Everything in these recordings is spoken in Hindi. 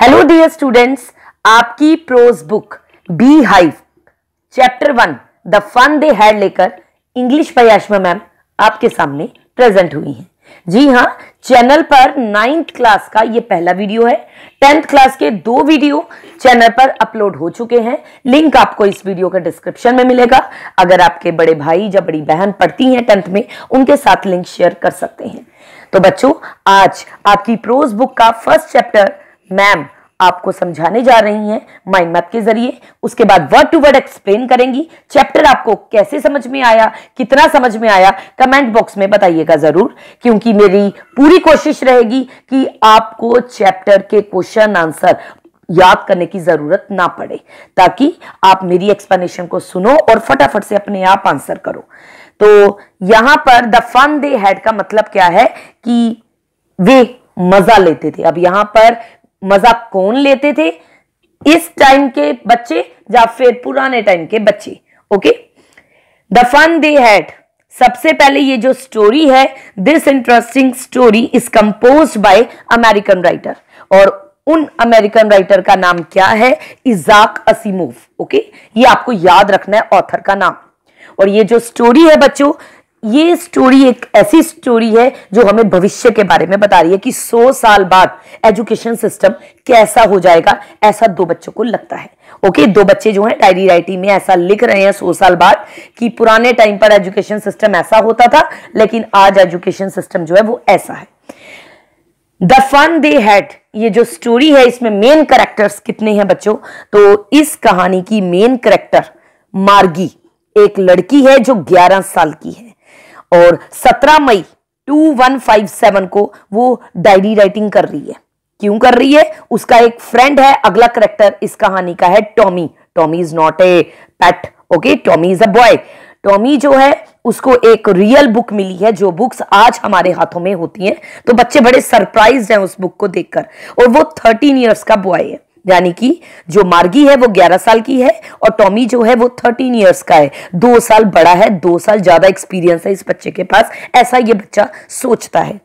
हेलो डियर स्टूडेंट्स आपकी prose book Beehive chapter one the fun they had लेकर इंग्लिश पयाशमा मैम आपके सामने प्रेजेंट हुई हैं जी हाँ चैनल पर नाइन्थ क्लास का ये पहला वीडियो है टेंथ क्लास के दो वीडियो चैनल पर अपलोड हो चुके हैं लिंक आपको इस वीडियो का डिस्क्रिप्शन में मिलेगा अगर आपके बड़े भाई या बड़ी बहन पढ़ती हैं टेंथ में उनके साथ लिंक शेयर कर सकते हैं तो बच्चों आज आपकी प्रोज बुक का फर्स्ट चैप्टर मैम आपको समझाने जा रही हैं माइंड मैप के जरिए उसके बाद वर्ड टू वर्ड एक्सप्लेन करेंगी चैप्टर आपको कैसे समझ में आया कितना समझ में आया कमेंट बॉक्स में बताइएगा ज़रूर क्योंकि मेरी पूरी कोशिश रहेगी कि आपको चैप्टर के क्वेश्चन आंसर याद करने की ज़रूरत ना पड़े ताकि आप मेरी एक्सप्लेनेशन को सुनो और फटाफट से अपने आप आंसर करो तो यहां पर द फन दे हैड का मतलब क्या है कि वे मजा लेते थे अब यहां पर मजा कौन लेते थे इस टाइम के बच्चे या फिर पुराने टाइम के बच्चे okay the fun they had सबसे पहले ये जो स्टोरी है this interesting story is compose by American writer और उन अमेरिकन राइटर का नाम क्या है इजाक असीमोव ओके ये आपको याद रखना है ऑथर का नाम और ये जो स्टोरी है बच्चों ये स्टोरी एक ऐसी स्टोरी है जो हमें भविष्य के बारे में बता रही है कि 100 साल बाद एजुकेशन सिस्टम कैसा हो जाएगा ऐसा दो बच्चों को लगता है ओके दो बच्चे जो हैं डायरी राइटिंग में ऐसा लिख रहे हैं 100 साल बाद कि पुराने टाइम पर एजुकेशन सिस्टम ऐसा होता था लेकिन आज एजुकेशन सिस्टम जो है वो ऐसा है द फन दे हैड ये जो स्टोरी है इसमें मेन करेक्टर्स कितने हैं बच्चों तो इस कहानी की मेन करेक्टर मार्गी एक लड़की है जो ग्यारह साल की है और 17 मई 2157 को वो डायरी राइटिंग कर रही है क्यों कर रही है उसका एक फ्रेंड है अगला करेक्टर इस कहानी का है Tommy Tommy is not a pet okay Tommy is a boy Tommy जो है उसको एक रियल बुक मिली है जो बुक्स आज हमारे हाथों में होती हैं तो बच्चे बड़े सरप्राइज हैं उस बुक को देखकर और वो थर्टीन ईयर्स का बॉय है यानी कि जो मार्गी है वो 11 साल की है और टॉमी जो है वो 13 इयर्स का है दो साल बड़ा है दो साल ज्यादा एक्सपीरियंस है इस बच्चे के पास ऐसा ये बच्चा सोचता है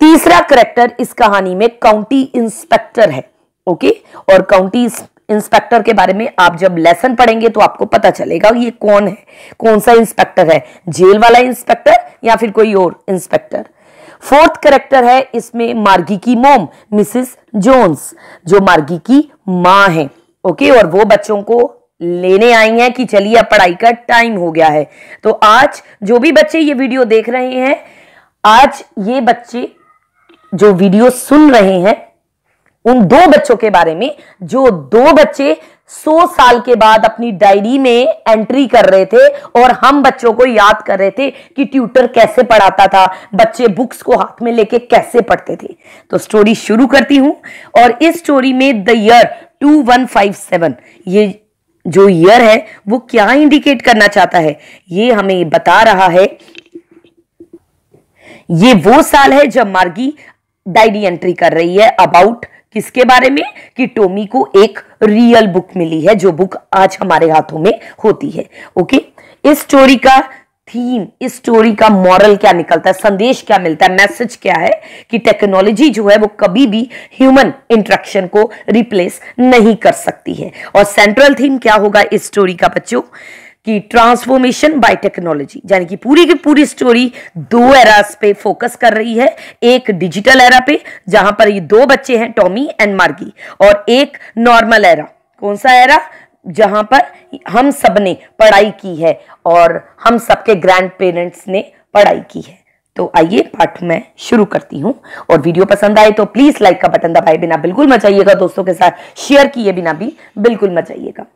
तीसरा करेक्टर इस कहानी में काउंटी इंस्पेक्टर है ओके और काउंटी इंस्पेक्टर के बारे में आप जब लेसन पढ़ेंगे तो आपको पता चलेगा ये कौन है कौन सा इंस्पेक्टर है जेल वाला इंस्पेक्टर या फिर कोई और इंस्पेक्टर फोर्थ करेक्टर है इसमें मार्गी की मोम मिसिस जोन्स जो मार्गी की माँ है ओके और वो बच्चों को लेने आई हैं कि चलिए अब पढ़ाई का टाइम हो गया है तो आज जो भी बच्चे ये वीडियो देख रहे हैं आज ये बच्चे जो वीडियो सुन रहे हैं उन दो बच्चों के बारे में जो दो बच्चे 100 साल के बाद अपनी डायरी में एंट्री कर रहे थे और हम बच्चों को याद कर रहे थे कि ट्यूटर कैसे पढ़ाता था बच्चे बुक्स को हाथ में लेके कैसे पढ़ते थे तो स्टोरी शुरू करती हूं और इस स्टोरी में द ईयर 2157 ये जो ईयर है वो क्या इंडिकेट करना चाहता है ये हमें बता रहा है ये वो साल है जब मार्गी डायरी एंट्री कर रही है अबाउट किसके बारे में कि टोमी को एक रियल बुक मिली है जो बुक आज हमारे हाथों में होती है ओके इस स्टोरी का थीम इस स्टोरी का मॉरल क्या निकलता है संदेश क्या मिलता है मैसेज क्या है कि टेक्नोलॉजी जो है वो कभी भी ह्यूमन इंट्रेक्शन को रिप्लेस नहीं कर सकती है और सेंट्रल थीम क्या होगा इस स्टोरी का बच्चों कि ट्रांसफॉर्मेशन बाय टेक्नोलॉजी यानी कि पूरी की पूरी स्टोरी दो एरास पे फोकस कर रही है एक डिजिटल एरा पे जहां पर ये दो बच्चे हैं टॉमी एंड मार्गी और एक नॉर्मल एरा कौन सा एरा जहां पर हम सब ने पढ़ाई की है और हम सबके ग्रैंड पेरेंट्स ने पढ़ाई की है तो आइए पाठ में शुरू करती हूँ और वीडियो पसंद आए तो प्लीज़ लाइक का बटन दबाए बिना बिल्कुल मचाइएगा दोस्तों के साथ शेयर किए बिना भी बिल्कुल मचाइएगा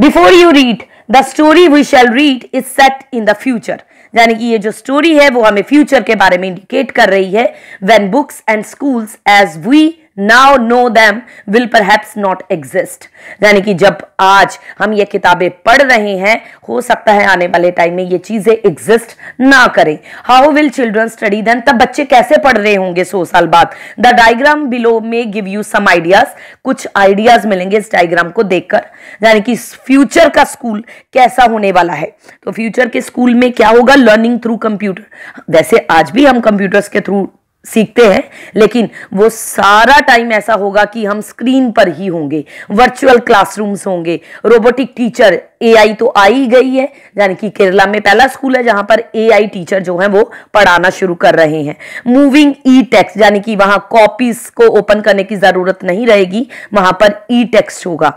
before you read the story we shall read is set in the future यानी कि ये जो स्टोरी है वो हमें फ्यूचर के बारे में इंडिकेट कर रही है when books and schools as we now know them will perhaps not exist यानी कि जब आज हम ये किताबें पढ़ रहे हैं हो सकता है आने वाले टाइम में ये चीजें एग्जिस्ट ना करें how will children study then तब बच्चे कैसे पढ़ रहे होंगे सौ साल बाद द डायग्राम बिलो में गिव यू सम आइडियाज कुछ आइडियाज मिलेंगे इस डायग्राम को देखकर यानी कि फ्यूचर का स्कूल कैसा होने वाला है तो फ्यूचर के स्कूल में क्या होगा लर्निंग थ्रू कंप्यूटर वैसे आज भी हम कंप्यूटर्स के थ्रू सीखते हैं लेकिन वो सारा टाइम ऐसा होगा कि हम स्क्रीन पर ही होंगे वर्चुअल क्लासरूम्स होंगे रोबोटिक टीचर एआई तो आ ही गई है यानी कि केरला में पहला स्कूल है जहां पर एआई टीचर जो है वो पढ़ाना शुरू कर रहे हैं मूविंग ई टेक्स यानी कि वहां कॉपीज को ओपन करने की जरूरत नहीं रहेगी वहां पर ई टेक्स होगा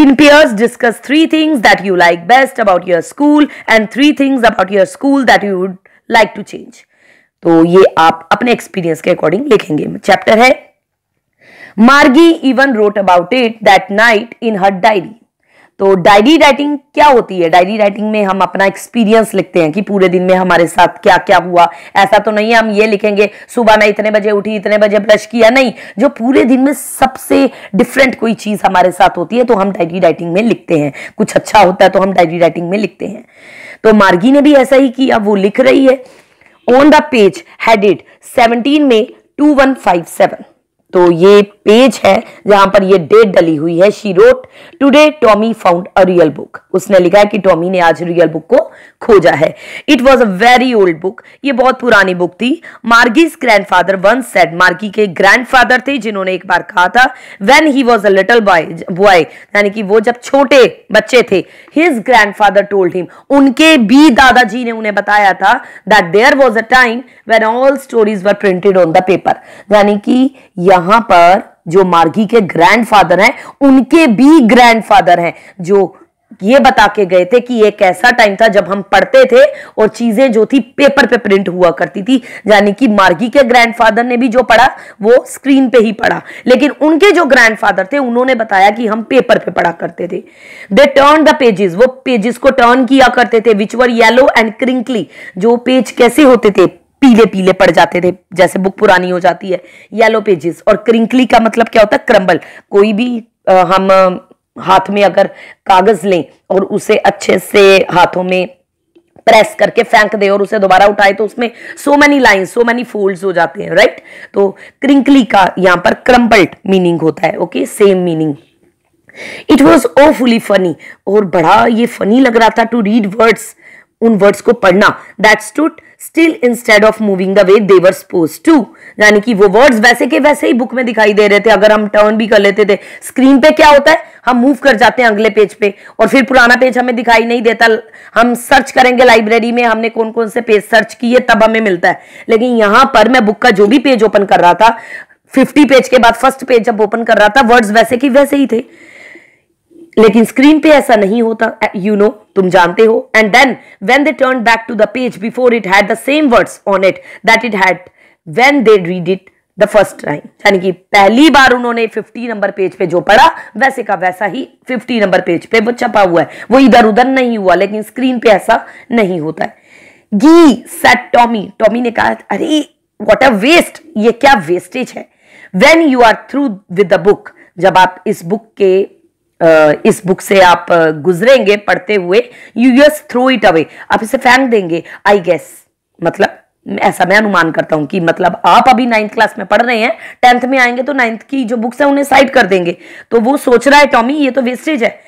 in pairs discuss three things that you like best about your school and three things about your school that you would like to change तो ये आप अपने एक्सपीरियंस के अकॉर्डिंग लिखेंगे चैप्टर है Margie even wrote about it that night in her diary तो डायरी राइटिंग क्या होती है डायरी राइटिंग में हम अपना एक्सपीरियंस लिखते हैं कि पूरे दिन में हमारे साथ क्या क्या हुआ ऐसा तो नहीं है हम ये लिखेंगे सुबह मैं इतने बजे उठी इतने बजे ब्रश किया नहीं जो पूरे दिन में सबसे डिफरेंट कोई चीज हमारे साथ होती है तो हम डायरी राइटिंग में लिखते हैं कुछ अच्छा होता है तो हम डायरी राइटिंग में लिखते हैं तो मार्गी ने भी ऐसा ही किया वो लिख रही है ऑन द पेज हेडेड 17 में 2157 तो ये पेज है जहां पर ये डेट डली हुई है she wrote today Tommy found a real book उसने लिखा है कि टॉमी ने आज रियल बुक को खोजा है it was a very old book ये बहुत पुरानी बुक थी मार्गीज फादर वन सेड मार्गी के ग्रैंड फादर थे जिन्होंने एक बार कहा था when he was a little boy boy यानी कि वो जब छोटे बच्चे थे his grandfather told him उनके भी दादाजी ने उन्हें बताया था that there was a time when all stories were printed on the paper यानी कि यहां पर जो मार्गी के ग्रैंड फादर हैं उनके भी ग्रैंड फादर हैं जो ये बता के गए थे कि एक ऐसा टाइम था जब हम पढ़ते थे और चीजें जो थी पेपर पे प्रिंट हुआ करती थी यानी कि मार्गी के ग्रैंडफादर ने भी जो पढ़ा वो स्क्रीन पे ही पढ़ा लेकिन उनके जो ग्रैंडफादर थे उन्होंने बताया कि हम पेपर पे पढ़ा करते थे दे टर्न द पेजेस वो पेजेस को टर्न किया करते थे which were yellow and crinkly जो पेज कैसे होते थे पीले पीले पड़ जाते थे जैसे बुक पुरानी हो जाती है येलो पेजेस और क्रिंकली का मतलब क्या होता है क्रम्बल कोई भी आ, हम हाथ में अगर कागज लें और उसे अच्छे से हाथों में प्रेस करके फेंक दे और उसे दोबारा उठाए तो उसमें so many line so many folds हो जाते हैं राइट तो क्रिंकली का यहां पर क्रम्पल्ट मीनिंग होता है okay same meaning it was awfully funny और बड़ा ये फनी लग रहा था टू रीड वर्ड्स उन वर्ड्स को पढ़ना that stood still instead of moving the way they were supposed to यानी कि वो वर्ड्स वैसे के वैसे ही बुक में दिखाई दे रहे थे अगर हम टर्न भी कर लेते थे स्क्रीन पे क्या होता है हम मूव कर जाते हैं अगले पेज पे और फिर पुराना पेज हमें दिखाई नहीं देता हम सर्च करेंगे लाइब्रेरी में हमने कौन कौन से पेज सर्च किए तब हमें मिलता है लेकिन यहां पर मैं बुक का जो भी पेज ओपन कर रहा था फिफ्टी पेज के बाद फर्स्ट पेज जब ओपन कर रहा था वर्ड्स वैसे की वैसे ही थे लेकिन स्क्रीन पे ऐसा नहीं होता यू नो तुम जानते हो and then when they turn back to the page before it had the same words on it that it had when they read it the first time यानी कि पहली बार उन्होंने 50 नंबर पेज पे जो पढ़ा वैसे का वैसा ही 50 नंबर पेज पे वो छपा हुआ है वो इधर उधर नहीं हुआ लेकिन स्क्रीन पे ऐसा नहीं होता है गी सेट टॉमी टॉमी ने कहा अरे वॉट अ वेस्ट ये क्या वेस्टेज है when you are through with the book जब आप इस बुक के इस बुक से आप गुजरेंगे पढ़ते हुए you yes throw it away आप इसे फेंक देंगे आई गेस मतलब ऐसा मैं अनुमान करता हूं कि मतलब आप अभी नाइन्थ क्लास में पढ़ रहे हैं टेंथ में आएंगे तो नाइन्थ की जो बुक्स है उन्हें साइड कर देंगे तो वो सोच रहा है टॉमी ये तो वेस्टेज है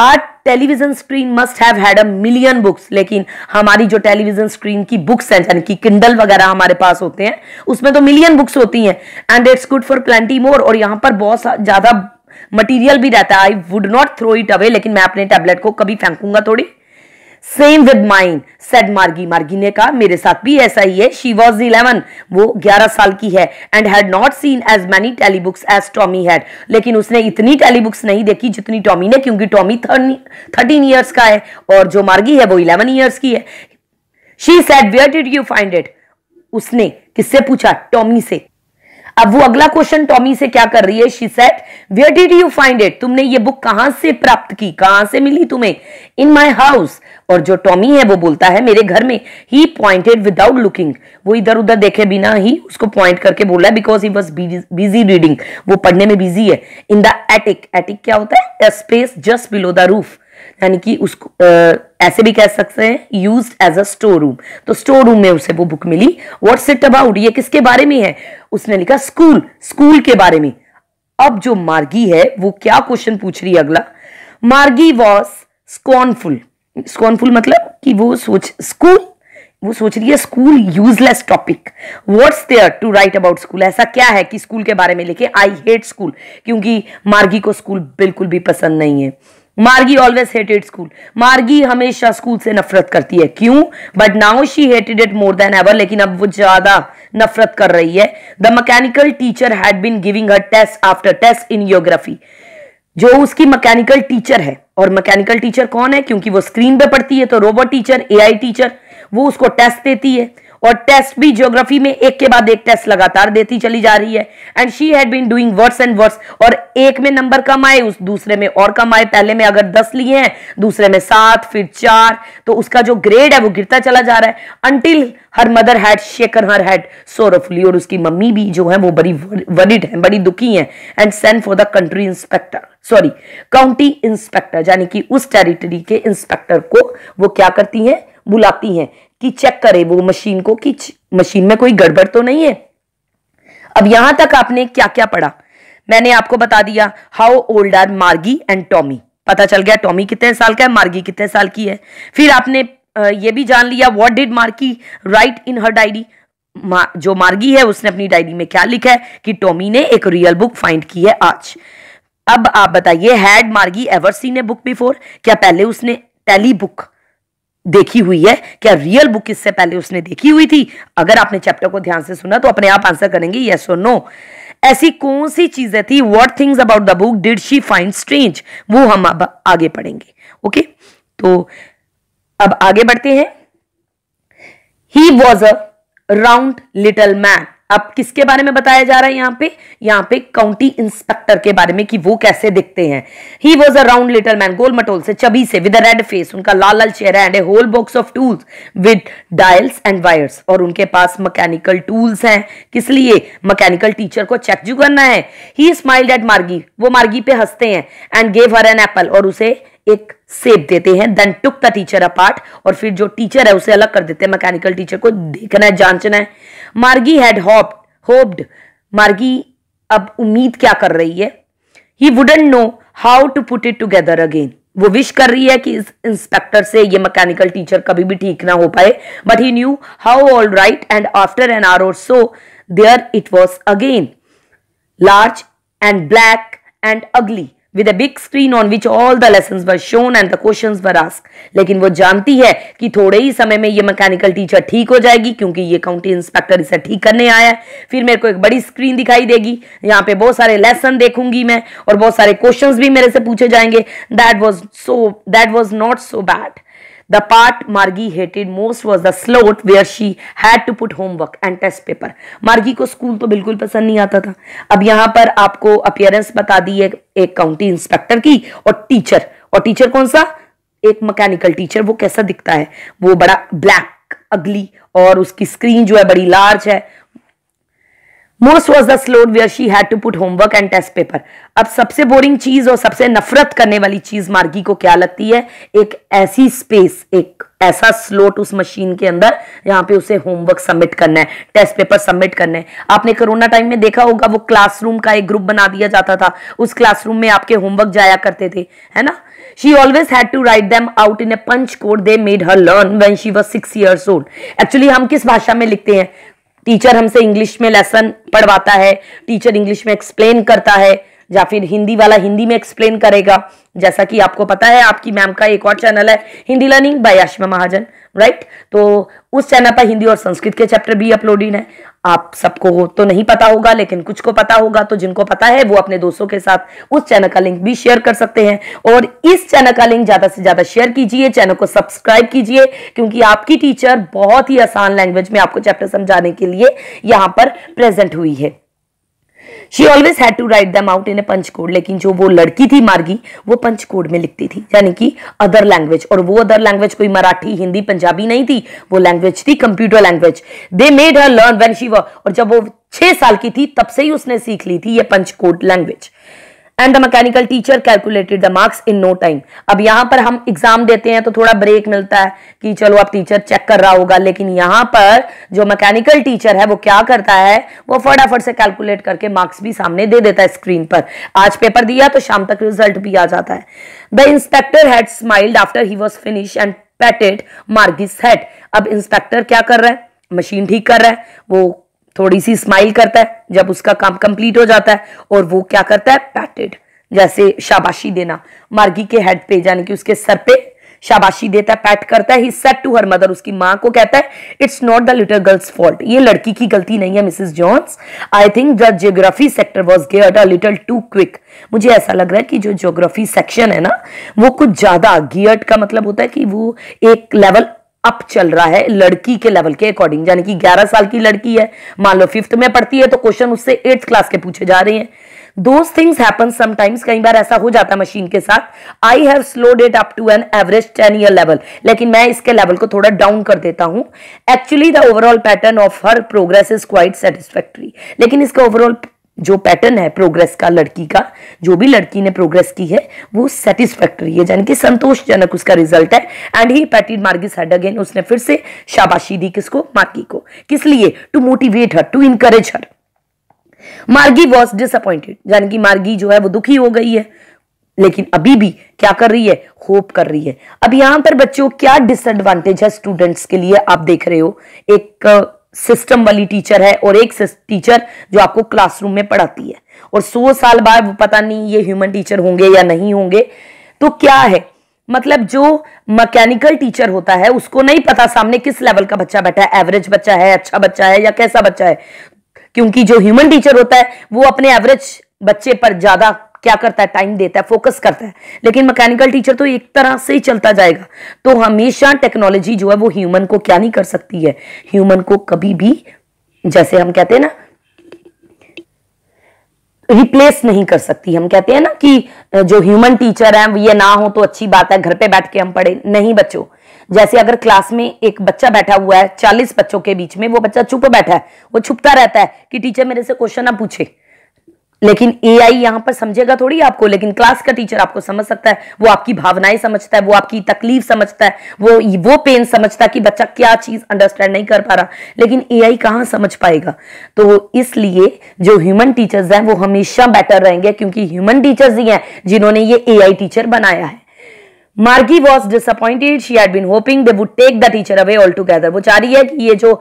आज television screen must have had a million books लेकिन हमारी जो टेलीविजन स्क्रीन की बुक्स हैं यानी कि किंडल वगैरह हमारे पास होते हैं उसमें तो मिलियन बुक्स होती हैं and it's good for plenty more और यहाँ पर बहुत ज्यादा मटेरियल भी रहता है I would not throw it away लेकिन मैं अपने टैबलेट को कभी फेंकूंगा थोड़ी सेम विद माइंड सेड मार्गी मार्गी ने कहा मेरे साथ भी ऐसा ही है शी वॉज इलेवन वो ग्यारह साल की है and had not seen as many telebooks as Tommy had लेकिन उसने इतनी टेली बुक्स नहीं देखी जितनी टॉमी ने क्योंकि टॉमी थर्टीन ईयर्स का है और जो मार्गी है वो इलेवन ईयर्स की है she said where did you find it उसने किससे पूछा टॉमी से अब वो अगला क्वेश्चन टॉमी से क्या कर रही है she said where did you find it तुमने ये बुक कहां से प्राप्त की कहां से मिली तुम्हें इन माई हाउस और जो टॉमी है वो बोलता है मेरे घर में ही पॉइंटेड विदाउट लुकिंग वो इधर उधर देखे बिना ही उसको पॉइंट करके बोल रहा है because he was busy reading वो पढ़ने में बिजी है इन द एटिक एटिक क्या होता है space just below the roof यानी कि उसको आ, ऐसे भी कह सकते हैं use as a store room तो स्टोर रूम में उसे वो बुक मिली व्हाट्स इट अबाउट ये किसके बारे में है उसने लिखा स्कूल स्कूल के बारे में अब जो मार्गी है वो क्या क्वेश्चन पूछ रही है अगला मार्गी वॉज स्कॉनफुल स्कॉनफुल मतलब कि वो सोच स्कूल वो सोच रही है school useless topic words there to write about school ऐसा क्या है कि स्कूल के बारे में लिखे आई हेट स्कूल क्योंकि मार्गी को स्कूल बिल्कुल भी पसंद नहीं है मार्गी ऑलवेज हेटेड स्कूल मार्गी हमेशा स्कूल से नफरत करती है क्यों but now she hated it more than ever लेकिन अब वो ज्यादा नफरत कर रही है the mechanical teacher had been giving her test after test in geography जो उसकी मैकेनिकल टीचर है और मैकेनिकल टीचर कौन है क्योंकि वो स्क्रीन पे पढ़ती है तो रोबोट टीचर एआई टीचर वो उसको टेस्ट देती है और टेस्ट भी ज्योग्राफी में एक के बाद एक टेस्ट लगातार देती चली जा रही है and she had been doing worse and worse और एक में नंबर कम आए उस दूसरे में और कम आए पहले में अगर दस लिए हैं दूसरे में सात फिर चार तो उसका जो ग्रेड है वो गिरता चला जा रहा है until her mother had shaken her head sorrowfully और उसकी मम्मी भी जो है वो बड़ी वरिड है बड़ी दुखी है and send for the country inspector sorry county inspector यानी कि उस टेरिटरी के इंस्पेक्टर को वो क्या करती है बुलाती हैं कि चेक करे वो मशीन को कि मशीन में कोई गड़बड़ तो नहीं है अब यहां तक आपने क्या क्या पढ़ा मैंने आपको बता दिया how old are Margie and Tommy पता चल गया टॉमी कितने साल का है मार्गी कितने साल की है फिर आपने ये भी जान लिया what did Margie write in her diary जो मार्गी है उसने अपनी डायरी में क्या लिखा है कि टॉमी ने एक रियल बुक फाइंड की है आज अब आप बताइए had Margie ever seen a book before क्या पहले उसने टेली बुक देखी हुई है क्या रियल बुक इससे पहले उसने देखी हुई थी अगर आपने चैप्टर को ध्यान से सुना तो अपने आप आंसर करेंगे यस और नो ऐसी कौन सी चीजें थी what things about the book did she find strange वो हम अब आगे पढ़ेंगे ओके तो अब आगे बढ़ते हैं he was a round little man अब किसके बारे में बताया जा रहा है यहाँ पे यहाँ पे काउंटी इंस्पेक्टर के बारे में कि वो कैसे दिखते हैं he was a round little man गोल मटोल से चबी से विद रेड फेस उनका लाल लाल चेहरा and a whole box of tools with dials and wires और उनके पास मैकेनिकल टूल्स हैं किस लिए मैकेनिकल टीचर को चेक जू करना है ही स्माइल्ड एट मार्गी वो मार्गी पे हंसते हैं and gave her an apple और उसे एक सेप देते हैं then took the teacher apart और फिर जो टीचर है उसे अलग कर देते हैं मैकेनिकल टीचर को देखना है जांचना है मार्गी हैड होप होप्ड मार्गी अब उम्मीद क्या कर रही है he wouldn't know how to put it together again वो विश कर रही है कि इस इंस्पेक्टर से ये मैकेनिकल टीचर कभी भी ठीक ना हो पाए but he knew how all right and after an hour or so there it was again large and black and ugly with a big screen on which all the lessons were shown and the questions were asked लेकिन वो जानती है कि थोड़े ही समय में ये मैकेनिकल टीचर ठीक हो जाएगी क्योंकि ये काउंटी इंस्पेक्टर इसे ठीक करने आया है फिर मेरे को एक बड़ी स्क्रीन दिखाई देगी यहाँ पे बहुत सारे लेसन देखूंगी मैं और बहुत सारे क्वेश्चन भी मेरे से पूछे जाएंगे that was so that was not so bad The part Margie hated most was the slot where she had to put homework and test paper. Margie को स्कूल तो बिल्कुल पसंद नहीं आता था अब यहाँ पर आपको अपियरेंस बता दी है एक काउंटी इंस्पेक्टर की और टीचर और टीचर कौन सा एक मैकेनिकल टीचर वो कैसा दिखता है वो बड़ा ब्लैक अगली और उसकी स्क्रीन जो है बड़ी लार्ज है most was the slot where she had to put homework and test paper अब सबसे बोरिंग चीज और सबसे नफरत करने वाली चीज मार्गी को क्या लगती है एक ऐसी स्पेस एक ऐसा स्लोट उस मशीन के अंदर यहाँ पे उसे होमवर्क सबमिट करना है टेस्ट पेपर सबमिट करना है आपने कोरोना टाइम में देखा होगा वो क्लासरूम का एक ग्रुप बना दिया जाता था उस क्लासरूम में आपके होमवर्क जाया करते थे है ना she always had to write them out in a punch code they made her learn when she was six years old actually हम किस भाषा में लिखते हैं टीचर हमसे इंग्लिश में लेसन पढ़वाता है टीचर इंग्लिश में एक्सप्लेन करता है या फिर हिंदी वाला हिंदी में एक्सप्लेन करेगा जैसा कि आपको पता है आपकी मैम का एक और चैनल है Hindi learning by Ashima Mahajan right तो उस चैनल पर हिंदी और संस्कृत के चैप्टर भी अपलोडिंग है आप सबको तो नहीं पता होगा लेकिन कुछ को पता होगा तो जिनको पता है वो अपने दोस्तों के साथ उस चैनल का लिंक भी शेयर कर सकते हैं और इस चैनल का लिंक ज़्यादा से ज़्यादा शेयर कीजिए चैनल को सब्सक्राइब कीजिए क्योंकि आपकी टीचर बहुत ही आसान लैंग्वेज में आपको चैप्टर समझाने के लिए यहां पर प्रेजेंट हुई है she always had to write them out in a punch code लेकिन जो वो लड़की थी मार्गी वो पंच कोड में लिखती थी यानी कि अदर लैंग्वेज और वो अदर लैंग्वेज कोई मराठी हिंदी पंजाबी नहीं थी वो लैंग्वेज थी computer language they made her learn when she और जब वो छह साल की थी तब से ही उसने सीख ली थी ये punch code language and the mechanical teacher calculated the marks in no time अब यहां पर हम एग्जाम देते हैं तो थोड़ा ब्रेक मिलता है कि चलो अब टीचर चेक कर रहा होगा लेकिन यहां पर जो मैकेनिकल टीचर है वो क्या करता है वो फटाफट से कैलकुलेट करके मार्क्स भी सामने दे देता है स्क्रीन पर आज पेपर दिया तो शाम तक रिजल्ट भी आ जाता है the inspector had smiled after he was finish and patted Margie's head अब इंस्पेक्टर क्या कर रहा है मशीन ठीक कर रहा है वो थोड़ी सी स्माइल करता है जब उसका काम कंप्लीट हो जाता है और वो क्या करता है पैटेड जैसे शाबाशी देना मार्गी के हेड पे यानी कि उसके सर पे शाबाशी देता है पैट करता है he said to her mother उसकी माँ को कहता है it's not the little girl's fault ये लड़की की गलती नहीं है Mrs Jones I think the geography sector was गेट अ लिटल टू क्विक मुझे ऐसा लग रहा है कि जो जियोग्राफी सेक्शन है ना वो कुछ ज्यादा गियर्ड का मतलब होता है कि वो एक लेवल अप चल रहा है लड़की के लेवल के अकॉर्डिंग यानी कि 11 साल की लड़की है मान लो फिफ्थ में पढ़ती है तो क्वेश्चन उससे एट्थ क्लास के पूछे जा रहे हैं दोज थिंग्स हैपन समटाइम्स कई बार ऐसा हो जाता है मशीन के साथ I have slowed it up to an average ten year level लेकिन मैं इसके लेवल को थोड़ा डाउन कर देता हूं actually the overall pattern of her progress is quite satisfactory लेकिन इसका ओवरऑल जो पैटर्न है प्रोग्रेस का लड़की का जो भी लड़की ने प्रोग्रेस की है वो सेटिस्फैक्ट्री है यानी कि संतोषजनक उसका रिजल्ट है and he patted Margie's head again उसने फिर से शाबाशी दी किसको मार्गी को किस लिए to motivate her to encourage her Margie was disappointed यानी कि मार्गी जो है वो दुखी हो गई है लेकिन अभी भी क्या कर रही है होप कर रही है अब यहां पर बच्चों क्या डिसएडवांटेज है स्टूडेंट्स के लिए आप देख रहे हो एक सिस्टम वाली टीचर है और एक टीचर जो आपको क्लासरूम में पढ़ाती है और सो साल बाद पता नहीं ये ह्यूमन टीचर होंगे या नहीं होंगे तो क्या है मतलब जो मैकेनिकल टीचर होता है उसको नहीं पता सामने किस लेवल का बच्चा बैठा है एवरेज बच्चा है अच्छा बच्चा है या कैसा बच्चा है क्योंकि जो ह्यूमन टीचर होता है वो अपने एवरेज बच्चे पर ज्यादा क्या करता है टाइम देता है फोकस करता है लेकिन मैकेनिकल टीचर तो एक तरह से ही चलता जाएगा तो हमेशा टेक्नोलॉजी जो है वो ह्यूमन को क्या नहीं कर सकती है ह्यूमन को कभी भी जैसे हम कहते हैं ना रिप्लेस नहीं कर सकती हम कहते हैं ना कि जो ह्यूमन टीचर है ये ना हो तो अच्छी बात है घर पे बैठ के हम पढ़े नहीं बच्चों जैसे अगर क्लास में एक बच्चा बैठा हुआ है चालीस बच्चों के बीच में वो बच्चा चुप बैठा है वो छुपता रहता है कि टीचर मेरे से क्वेश्चन ना पूछे लेकिन ए आई यहां पर समझेगा थोड़ी आपको लेकिन क्लास का टीचर आपको समझ सकता है वो आपकी भावनाएं समझता है वो आपकी तकलीफ समझता है वो वो पेन समझता है कि बच्चा क्या चीज अंडरस्टैंड नहीं कर पा रहा लेकिन ए आई कहाँ समझ पाएगा तो इसलिए जो ह्यूमन टीचर्स हैं वो हमेशा बेटर रहेंगे क्योंकि ह्यूमन टीचर्स ही हैं जिन्होंने ये ए आई टीचर बनाया है Margie was disappointed she had been hoping they would take the teacher away altogether वो चाह रही है कि ये जो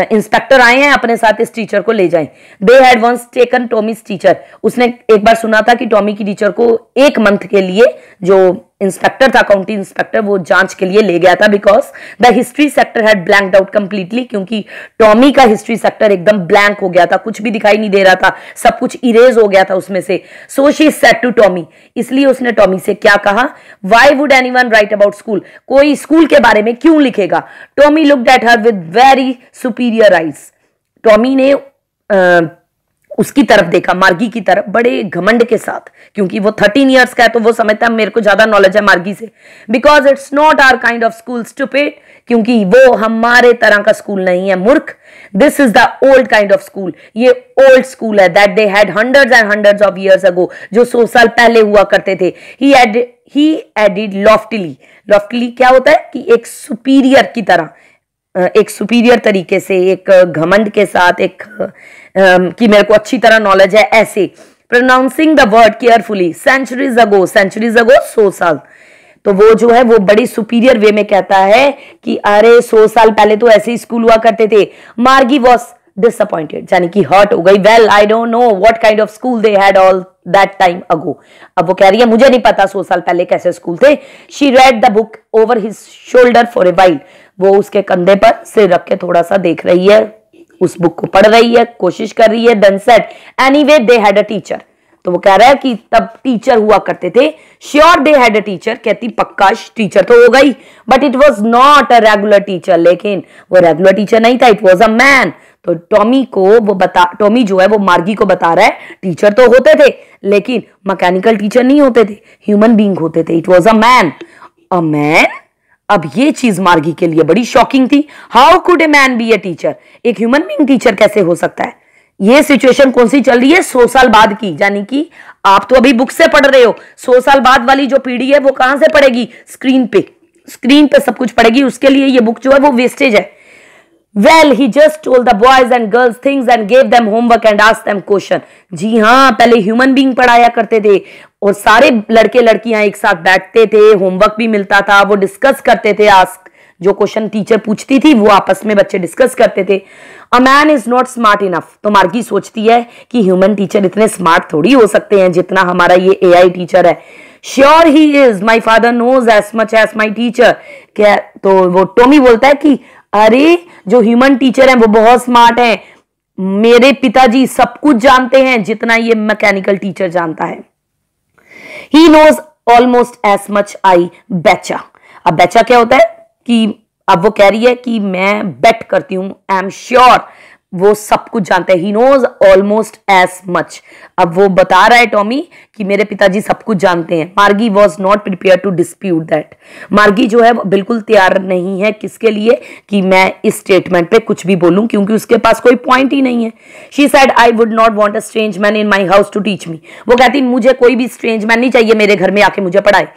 इंस्पेक्टर आए हैं अपने साथ इस टीचर को ले जाएं they had once taken Tommy's teacher उसने एक बार सुना था कि टॉमी की टीचर को एक मंथ के लिए जो इंस्पेक्टर था काउंटी इंस्पेक्टर वो जांच के लिए ले गया था because the history sector had blank out completely क्योंकि टॉमी का हिस्ट्री सेक्टर एकदम ब्लैंक हो गया था कुछ भी दिखाई नहीं दे रहा था सब कुछ इरेज हो गया था उसमें से so she said to Tommy इसलिए उसने टॉमी से क्या कहा why would anyone write about school कोई स्कूल के बारे में क्यों लिखेगा Tommy look at her with very superior eyes Tommy ने uh, उसकी तरफ देखा मार्गी की तरफ बड़े घमंड के साथ क्योंकि वो थर्टीन ईयर्स का है तो वो समझता है मेरे को ज़्यादा नॉलेज है मार्गी से because it's not our kind of school stupid क्योंकि वो हमारे तरह का स्कूल नहीं है मूर्ख this is the old kind of school ये ओल्ड स्कूल है that they had hundreds and hundreds of years ago जो सौ साल पहले हुआ करते थे ही एड ही एडिड लॉफ्टली लॉफ्टली क्या होता है कि एक सुपीरियर की तरह एक सुपीरियर तरीके से एक घमंड के साथ एक Um, कि मेरे को अच्छी तरह नॉलेज है ऐसे pronouncing the word carefully centuries ago centuries ago सो साल तो वो जो है वो बड़ी सुपीरियर वे में कहता है कि अरे सो साल पहले तो ऐसे स्कूल हुआ करते थे मार्गी वॉस डिसअपॉइंटेड यानी कि हर्ट हो गई well I don't know what kind of school they had all that time ago अब वो कह रही है मुझे नहीं पता सो साल पहले कैसे स्कूल थे she read the book over his shoulder for a while वो उसके कंधे पर सिर रख के थोड़ा सा देख रही है उस बुक को पढ़ रही है कोशिश कर रही है then said anyway they had a teacher तो वो कह रहा है कि तब टीचर हुआ करते थे sure they had a teacher कहती पक्का टीचर तो हो गई but it was not a regular teacher लेकिन वो रेगुलर टीचर नहीं था इट वॉज अ मैन तो टॉमी को वो बता टॉमी जो है वो मार्गी को बता रहा है टीचर तो होते थे लेकिन मैकेनिकल टीचर नहीं होते थे ह्यूमन बींग होते थे it was a man a man अब ये चीज मार्गी के लिए बड़ी शॉकिंग थी how could a man be a teacher एक ह्यूमन बींग टीचर कैसे हो सकता है ये सिचुएशन कौन सी चल रही है सौ साल बाद की यानी कि आप तो अभी बुक से पढ़ रहे हो सौ साल बाद वाली जो पीढ़ी है वो कहां से पढ़ेगी स्क्रीन पे स्क्रीन पे सब कुछ पड़ेगी उसके लिए ये बुक जो है वो वेस्टेज है well he just told the boys and girls things and gave them homework and ask them question जी हाँ पहले ह्यूमन बींग पढ़ाया करते थे और सारे लड़के लड़कियां एक साथ बैठते थे होमवर्क भी मिलता था वो डिस्कस करते थे आस्क जो क्वेश्चन टीचर पूछती थी वो आपस में बच्चे डिस्कस करते थे a man is not smart enough तो मार्गी सोचती है कि ह्यूमन टीचर इतने स्मार्ट थोड़ी हो सकते हैं जितना हमारा ये एआई टीचर है sure he is my father knows as much as my teacher क्या तो वो टोमी बोलता है कि अरे जो ह्यूमन टीचर हैं वो बहुत स्मार्ट हैं मेरे पिताजी सब कुछ जानते हैं जितना ये मैकेनिकल टीचर जानता है he knows almost as much I betcha अब बैचा क्या होता है कि अब वो कह रही है कि मैं बेट करती हूं आई एम श्योर वो सब कुछ जानते हैं he knows almost as much अब वो बता रहा है टॉमी कि मेरे पिताजी सब कुछ जानते हैं Margie was not prepare to dispute that Margie जो है बिल्कुल तैयार नहीं है किसके लिए कि मैं इस स्टेटमेंट पे कुछ भी बोलूं क्योंकि उसके पास कोई पॉइंट ही नहीं है she said I would not want a strange man in my house to teach me वो कहती मुझे कोई भी स्ट्रेंज मैन नहीं चाहिए मेरे घर में आके मुझे पढ़ाए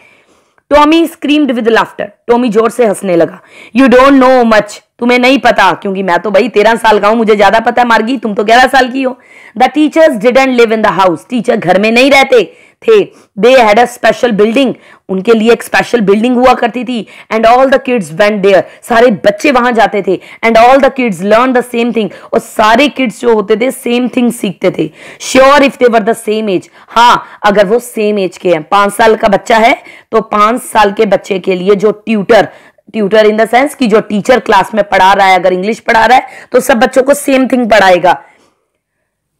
Tommy screamed with laughter Tommy जोर से हंसने लगा यू डोंट नो मच तुम्हें नहीं पता क्योंकि मैं तो भाई तेरह साल का हूं मुझे ज्यादा पता है मार्गी तुम तो ग्यारह साल की हो the teachers didn't live in the house teacher घर में नहीं रहते थे they had a special building उनके लिए एक स्पेशल बिल्डिंग हुआ करती थी and all the kids went there सारे बच्चे वहां जाते थे and all the kids learn the same thing और सारे किड्स जो होते थे सेम थिंग सीखते थे sure if they were the same age हाँ अगर वो सेम एज के हैं पांच साल का बच्चा है तो पांच साल के बच्चे के लिए जो tutor tutor in the sense कि जो टीचर क्लास में पढ़ा रहा है अगर इंग्लिश पढ़ा रहा है तो सब बच्चों को सेम थिंग पढ़ाएगा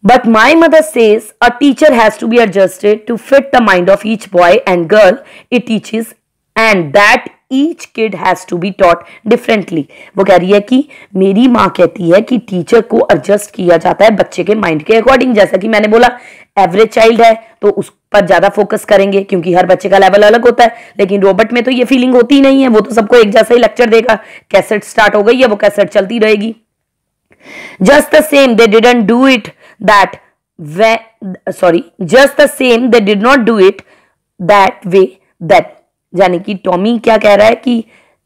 But my mother says teacher teacher has to be adjusted to fit the mind of each boy and girl it teaches and that each kid has to be taught differently वो कह रही है कि मेरी माँ कहती है कि टीचर को एडजस्ट किया जाता है बच्चे के माइंड के अकॉर्डिंग जैसा कि मैंने बोला एवरेज चाइल्ड है तो उस पर ज़्यादा फोकस करेंगे क्योंकि हर बच्चे का लेवल अलग होता है लेकिन रोबोट में तो ये फीलिंग होती नहीं है वो तो सबको एक जैसा ही लेक्चर देगा कैसेट स्टार्ट हो गई है वो कैसेट चलती रहेगी just the same they didn't do it that when sorry just the same they did not do it that way that यानी कि टॉमी क्या कह रहा है कि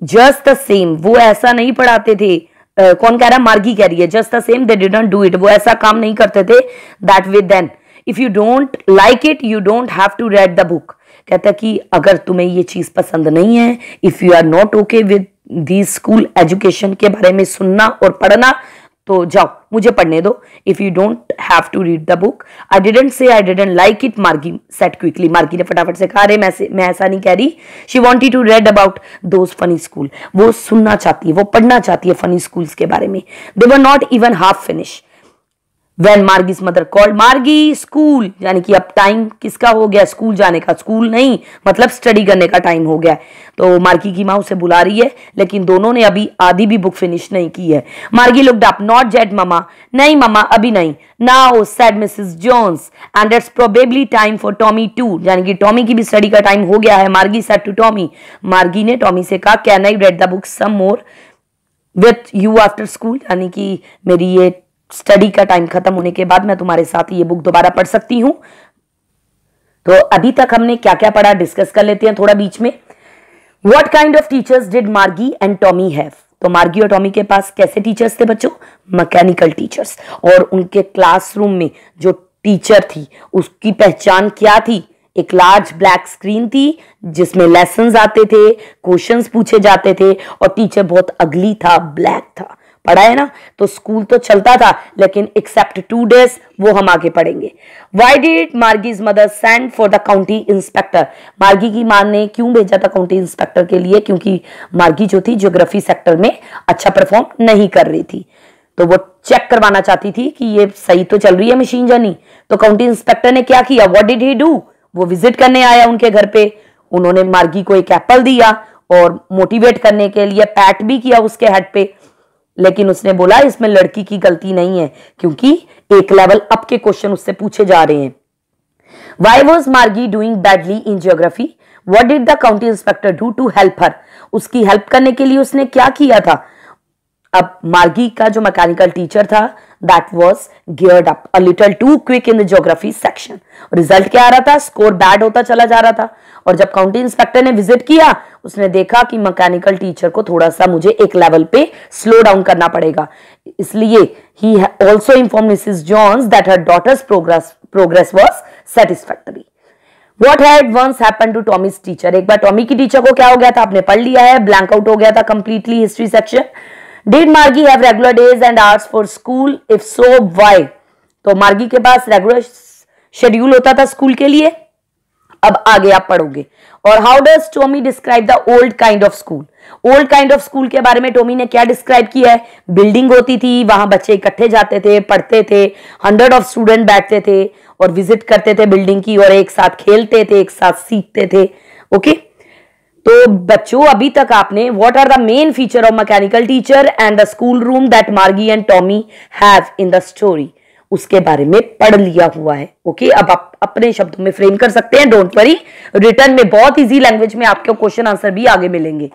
जस्ट द सेम वो ऐसा नहीं पढ़ाते थे uh, कौन कह रहा है मार्गी कह रही है just the same they did not do it वो ऐसा काम नहीं करते थे that way then if you don't like it you don't have to read the book कहता कि अगर तुम्हें ये चीज पसंद नहीं है if you are not okay with the school education के बारे में सुनना और पढ़ना तो जाओ मुझे पढ़ने दो if you don't have to read the book I didn't say I didn't like it Margie said quickly Margie ने फटाफट से कहा अरे मैं मैं ऐसा नहीं कह रही she wanted to read about those funny school वो सुनना चाहती है वो पढ़ना चाहती है फनी स्कूल्स के बारे में they were not even half finish when Margie's mother called Margie school यानी कि अब टाइम किसका हो गया स्कूल जाने का स्कूल नहीं मतलब स्टडी करने का टाइम हो गया तो मार्गी की माँ उसे बुला रही है लेकिन दोनों ने अभी आधी भी बुक फिनिश नहीं की है Margie looked up not yet mamma नहीं मामा अभी नहीं now said Mrs Jones and it's probably time for Tommy too यानी कि टॉमी की भी स्टडी का टाइम हो गया है मार्गी सेट टू टॉमी मार्गी ने टॉमी से कहा can I read the book some more with you after school यानी कि मेरी ये स्टडी का टाइम खत्म होने के बाद मैं तुम्हारे साथ ये बुक दोबारा पढ़ सकती हूँ तो अभी तक हमने क्या क्या पढ़ा डिस्कस कर लेते हैं थोड़ा बीच में what kind of teachers did Margie and Tommy have तो मार्गी और टॉमी के पास कैसे टीचर्स थे बच्चों मैकेनिकल टीचर्स और उनके क्लासरूम में जो टीचर थी उसकी पहचान क्या थी एक लार्ज ब्लैक स्क्रीन थी जिसमें लेसन आते थे क्वेश्चंस पूछे जाते थे और टीचर बहुत अगली था ब्लैक था पढ़ा है ना तो स्कूल तो चलता था लेकिन एक्सेप्ट टू डेज वो हम आगे पढ़ेंगे why did Margie's mother send for the county inspector Margie की मां ने क्यों भेजा था काउंटी इंस्पेक्टर के लिए क्योंकि मार्गी जो थी ज्योग्राफी सेक्टर में अच्छा परफॉर्म नहीं कर रही थी तो वो चेक करवाना चाहती थी कि ये सही तो चल रही है मशीन जानी तो काउंटी इंस्पेक्टर ने क्या किया वॉट डिड ही डू वो विजिट करने आया उनके घर पे उन्होंने मार्गी को एक एप्पल दिया और मोटिवेट करने के लिए पैट भी किया उसके हेड पे लेकिन उसने बोला इसमें लड़की की गलती नहीं है क्योंकि एक लेवल अप के क्वेश्चन उससे पूछे जा रहे हैं why was Margie doing badly in geography what did the county inspector do to help her उसकी हेल्प करने के लिए उसने क्या किया था अब मार्गी का जो मैकेनिकल टीचर था that was geared up a little too quick in the geography section result क्या आ रहा था स्कोर बैड होता चला जा रहा था और जब काउंटी इंस्पेक्टर ने विजिट किया उसने देखा कि मैकेनिकल टीचर को थोड़ा सा मुझे एक लेवल पे स्लो डाउन करना पड़ेगा इसलिए he also inform Mrs Jones that her daughter's progress progress was satisfactory what had once happen to Tommy's teacher एक बार टॉमी की टीचर को क्या हो गया था आपने पढ़ लिया है ब्लैंक आउट हो गया था completely history section did Margie have regular days and hours for school if so why तो मार्गी के पास रेगुलर शेड्यूल होता था स्कूल के लिए अब आगे आप पढ़ोगे और how does Tommy describe the old kind of school old kind of school के बारे में टोमी ने क्या डिस्क्राइब किया है बिल्डिंग होती थी वहां बच्चे इकट्ठे जाते थे पढ़ते थे हंड्रेड ऑफ स्टूडेंट बैठते थे और विजिट करते थे बिल्डिंग की और एक साथ खेलते थे एक साथ सीखते थे ओके okay? तो बच्चों अभी तक आपने what are the main feature of mechanical teacher and the school room that Margie and Tommy have in the story उसके बारे में पढ़ लिया हुआ है ओके okay? अब आप अपने शब्दों में फ्रेम कर सकते हैं डोंट वरी रिटर्न में बहुत इजी लैंग्वेज में आपके क्वेश्चन आंसर भी आगे मिलेंगे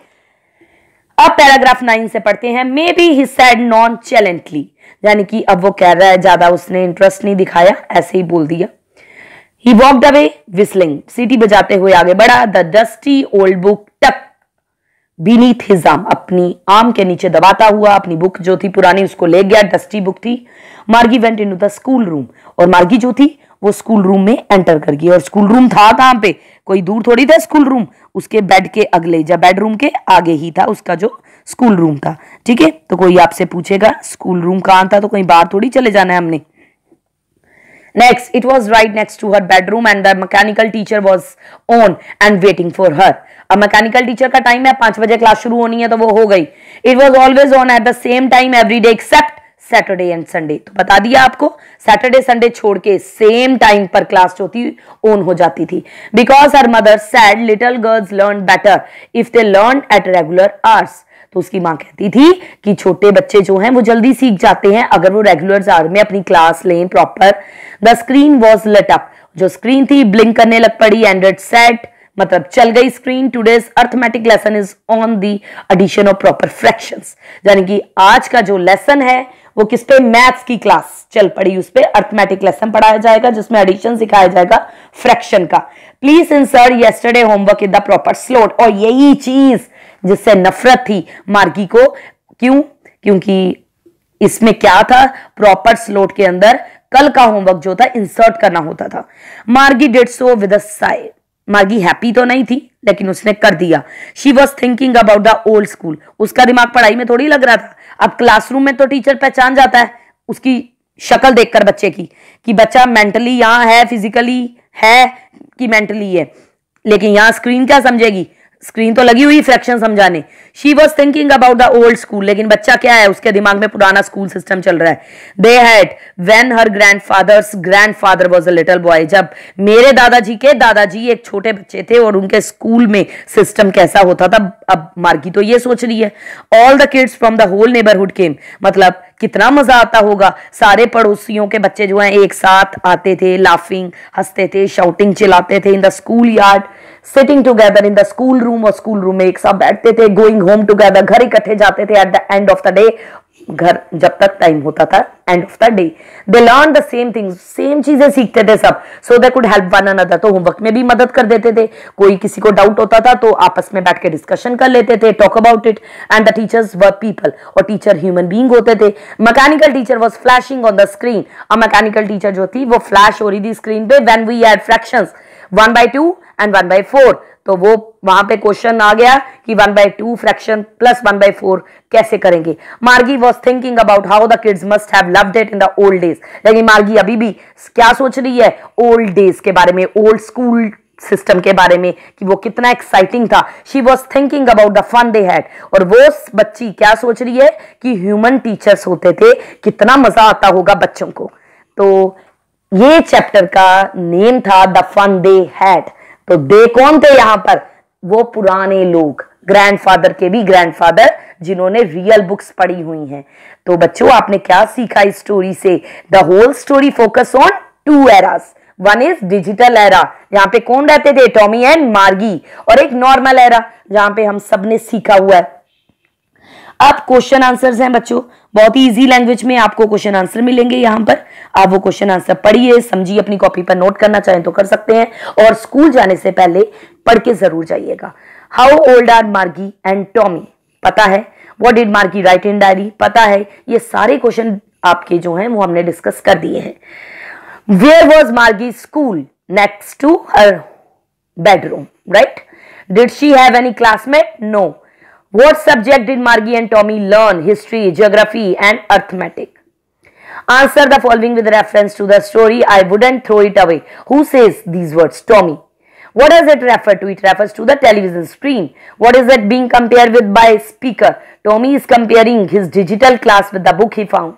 अब पैराग्राफ नाइन से पढ़ते हैं मे बी ही सैड नॉन चैलेंटली यानी कि अब वो कह रहा है ज्यादा उसने इंटरेस्ट नहीं दिखाया ऐसे ही बोल दिया ही वॉकड अवे विस्लिंग सीटी बजाते हुए आगे बढ़ा the dusty old book tuck beneath his arm अपनी आम के नीचे दबाता हुआ अपनी बुक जो थी पुरानी उसको ले गया डस्टी बुक थी Margie went in the school room और मार्गी जो थी वो स्कूल रूम में एंटर कर गई और स्कूल रूम था कहां पे कोई दूर थोड़ी था स्कूल रूम उसके बेड के अगले या बेडरूम के आगे ही था उसका जो स्कूल रूम था ठीक है तो कोई आपसे पूछेगा स्कूल रूम कहां था तो कहीं बाहर थोड़ी चले जाना है हमने Next, it was right next to her bedroom and the mechanical teacher was on and waiting for her. अब mechanical teacher का time है पांच बजे class शुरू होनी है तो वो हो गई It was always on at the same time every day except Saturday and Sunday तो बता दिया आपको सैटरडे संडे छोड़ के सेम टाइम पर क्लास जो थी ओन हो जाती थी because her mother said little girls learn better if they learn at regular hours तो उसकी माँ कहती थी कि छोटे बच्चे जो हैं वो जल्दी सीख जाते हैं अगर वो रेगुलर आवर में अपनी क्लास लें proper the screen was lit up जो स्क्रीन थी ब्लिंक करने लग पड़ी एंड इट सेट मतलब चल गई screen today's arithmetic lesson is on the addition of proper fraction यानी कि आज का जो लेसन है वो किस पे मैथ्स की क्लास चल पड़ी उस पर अर्थमेटिक लेसन पढ़ाया जाएगा जिसमें एडिशन सिखाया जाएगा फ्रैक्शन का please insert yesterday homework in the proper slot और यही चीज जिससे नफरत थी मार्गी को क्यों क्योंकि इसमें क्या था प्रॉपर स्लोट के अंदर कल का होमवर्क जो था इंसर्ट करना होता था Margie did so with Margie happy तो नहीं थी लेकिन उसने कर दिया she was thinking about the old school उसका दिमाग पढ़ाई में थोड़ी लग रहा था अब क्लासरूम में तो टीचर पहचान जाता है उसकी शक्ल देखकर बच्चे की कि बच्चा मेंटली यहां है फिजिकली है कि मेंटली है लेकिन यहां स्क्रीन क्या समझेगी स्क्रीन तो लगी हुई फ्रैक्शन समझाने she was thinking about the old school लेकिन बच्चा क्या है उसके दिमाग में पुराना स्कूल सिस्टम चल रहा है they had when her grandfather's grandfather was a little boy जब मेरे दादाजी के दादाजी एक छोटे बच्चे थे और उनके स्कूल में सिस्टम कैसा होता था अब मार्की तो ये सोच रही है all the kids from the whole neighbourhood came मतलब कितना मजा आता होगा सारे पड़ोसियों के बच्चे जो हैं एक साथ आते थे लाफिंग हंसते थे शाउटिंग चिल्लाते थे in the school yard sitting together in the school room और स्कूल रूम में एक साथ बैठते थे गोइंग होम टुगेदर घर इकट्ठे जाते थे at the end of the day घर जब तक टाइम होता था end of the day they learn the same thing same चीजें सीखते थे सब so they could help one another तो होमवर्क में भी मदद कर देते थे कोई किसी को डाउट होता था तो आपस में बैठ के डिस्कशन कर लेते थे talk about it and the teachers were people और टीचर ह्यूमन बींग होते थे mechanical teacher was flashing on the screen a mechanical teacher जो थी वो फ्लैश हो रही थी स्क्रीन पे when we had fractions one by two and one by four तो वो वहां पे क्वेश्चन आ गया कि one by two fraction plus one by four कैसे करेंगे Margie was thinking about how the kids must have loved it in the old days लेकिन मार्गी अभी भी क्या सोच रही है ओल्ड डेज के बारे में ओल्ड स्कूल सिस्टम के बारे में कि वो कितना एक्साइटिंग था she was thinking about the fun they had और वो बच्ची क्या सोच रही है कि ह्यूमन टीचर्स होते थे कितना मजा आता होगा बच्चों को तो ये चैप्टर का नेम था द फन दे हैड तो दे कौन थे यहां पर वो पुराने लोग ग्रैंडफादर के भी ग्रैंडफादर जिन्होंने रियल बुक्स पढ़ी हुई हैं तो बच्चों आपने क्या सीखा इस स्टोरी से the whole story focus on two eras one is digital era यहाँ पे कौन रहते थे टॉमी एंड मार्गी और एक नॉर्मल एरा जहां पे हम सब ने सीखा हुआ है अब क्वेश्चन आंसर्स हैं बच्चों बहुत ही इजी लैंग्वेज में आपको क्वेश्चन आंसर मिलेंगे यहां पर आप वो क्वेश्चन आंसर पढ़िए समझिए अपनी कॉपी पर नोट करना चाहें तो कर सकते हैं और स्कूल जाने से पहले पढ़ के जरूर जाइएगा how old are Margie and Tommy पता है what did Margie write in diary पता है ये सारे क्वेश्चन आपके जो हैं वो हमने डिस्कस कर दिए हैं where was Margie school next to her bedroom right did she have any classmate no What subject did Margie and Tommy learn? History, geography and arithmetic. Answer the following with reference to the story. I wouldn't throw it away. Who says these words? Tommy. What does it refer to? It refers to the television screen. What is it being compared with by speaker? Tommy is comparing his digital class with the book he found.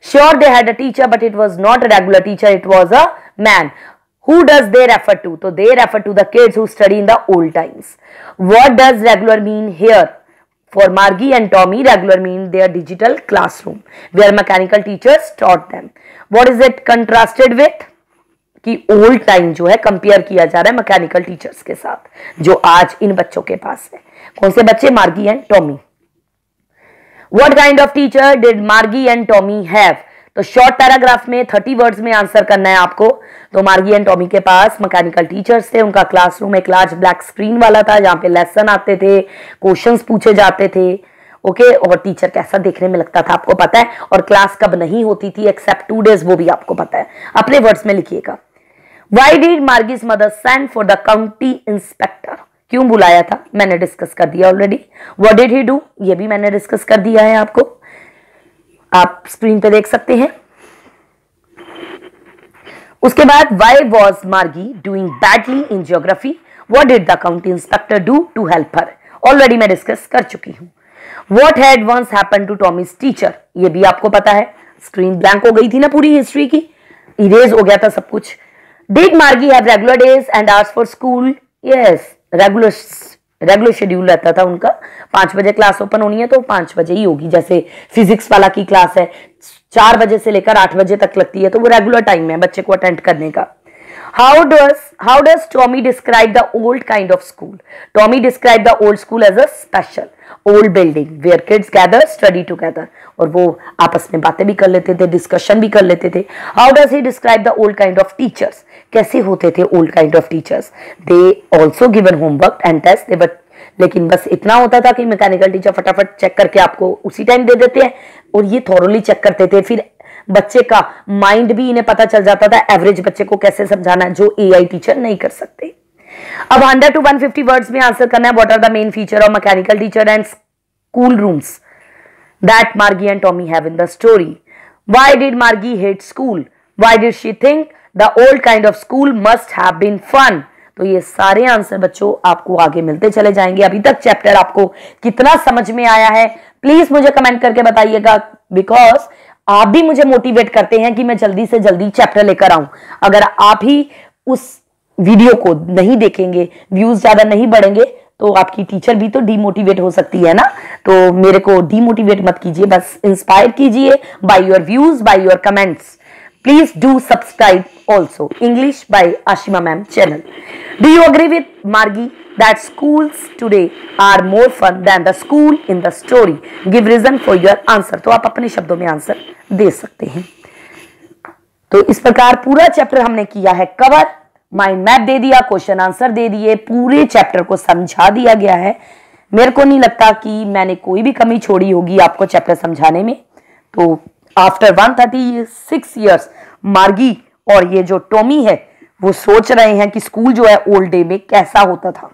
Sure, they had a teacher, but it was not a regular teacher. It was a man. Who does they refer to? So, they refer to the kids who study in the old times. What does regular mean here? For Margie and Tommy, regular means their digital classroom where mechanical teachers taught them. What is it contrasted with? कि old time जो है compare किया जा रहा है mechanical teachers के साथ जो आज इन बच्चों के पास है कौन से बच्चे मार्गी and tommy what kind of teacher did मार्गी and tommy have तो शॉर्ट पैराग्राफ में थर्टी वर्ड्स में आंसर करना है आपको तो मार्गी एंड टॉमी के पास मैकेनिकल टीचर्स थे उनका क्लासरूम एक लार्ज ब्लैक स्क्रीन वाला था जहाँ पे लेसन आते थे क्वेश्चंस पूछे जाते थे ओके और टीचर कैसा देखने में लगता था आपको पता है और क्लास कब नहीं होती थी एक्सेप्ट टू डेज वो भी आपको पता है अपने वर्ड्स में लिखिएगा why did Margie's mother send for the county inspector क्यों बुलाया था मैंने डिस्कस कर दिया already what did he do ये भी मैंने डिस्कस कर दिया है आपको आप स्क्रीन पे देख सकते हैं उसके बाद why was Margie doing badly in geography what did the county inspector do to help her already मैं डिस्कस कर चुकी हूं what had once happen to Tommy's teacher ये भी आपको पता है स्क्रीन ब्लैंक हो गई थी ना पूरी हिस्ट्री की इरेज हो गया था सब कुछ did Margie have regular days and hours for school yes regular regular schedule रहता था उनका पांच बजे क्लास ओपन होनी है तो पांच बजे ही होगी जैसे फिजिक्स वाला की क्लास है चार बजे से लेकर आठ बजे तक लगती है तो वो रेगुलर टाइम है बच्चे को अटेंड करने का How does how does Tommy describe the old kind of school? Tommy described the old school as a special old building where kids gather study together aur wo aapas mein baatein bhi kar lete the discussion bhi kar lete the how does he describe the old kind of teachers kaise hote the old kind of teachers they also given homework and test they were लेकिन बस इतना होता था कि मैकेनिकल टीचर फटाफट चेक करके आपको उसी टाइम दे देते हैं और ये थॉरली चेक करते थे फिर बच्चे का माइंड भी इन्हें पता चल जाता था एवरेज बच्चे को कैसे समझाना है जो ए टीचर नहीं कर सकते अब hundred to one fifty word में आंसर करना है what are the main feature of mechanical teacher and school rooms that Margie and Tommy have in the story why did Margie hate school why did she think the old kind of school must have been fun तो ये सारे आंसर बच्चों आपको आगे मिलते चले जाएंगे अभी तक चैप्टर आपको कितना समझ में आया है प्लीज मुझे कमेंट करके बताइएगा बिकॉज आप भी मुझे मोटिवेट करते हैं कि मैं जल्दी से जल्दी चैप्टर लेकर आऊं अगर आप ही उस वीडियो को नहीं देखेंगे व्यूज ज्यादा नहीं बढ़ेंगे तो आपकी टीचर भी तो डीमोटिवेट हो सकती है ना तो मेरे को डीमोटिवेट मत कीजिए बस इंस्पायर कीजिए by your views by your comments Please do subscribe also English by Ashima Ma'am channel. Do you agree with margi that schools today are more fun than the school in the story? Give reason for your answer. to aap apne shabdon mein answer de sakte hain to is prakar pura chapter humne kiya hai cover mind map दे दिया क्वेश्चन आंसर दे दिए पूरे चैप्टर को समझा दिया गया है मेरे को नहीं लगता कि मैंने कोई भी कमी छोड़ी होगी आपको चैप्टर समझाने में तो आफ्टर 136 इयर्स मार्गी और ये जो टॉमी है वो सोच रहे हैं कि स्कूल जो है ओल्ड डे में कैसा होता था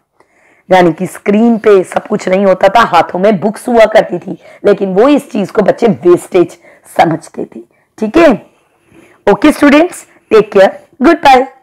यानी कि स्क्रीन पे सब कुछ नहीं होता था हाथों में बुक्स हुआ करती थी लेकिन वो इस चीज को बच्चे वेस्टेज समझते थे ठीक है okay students take care good bye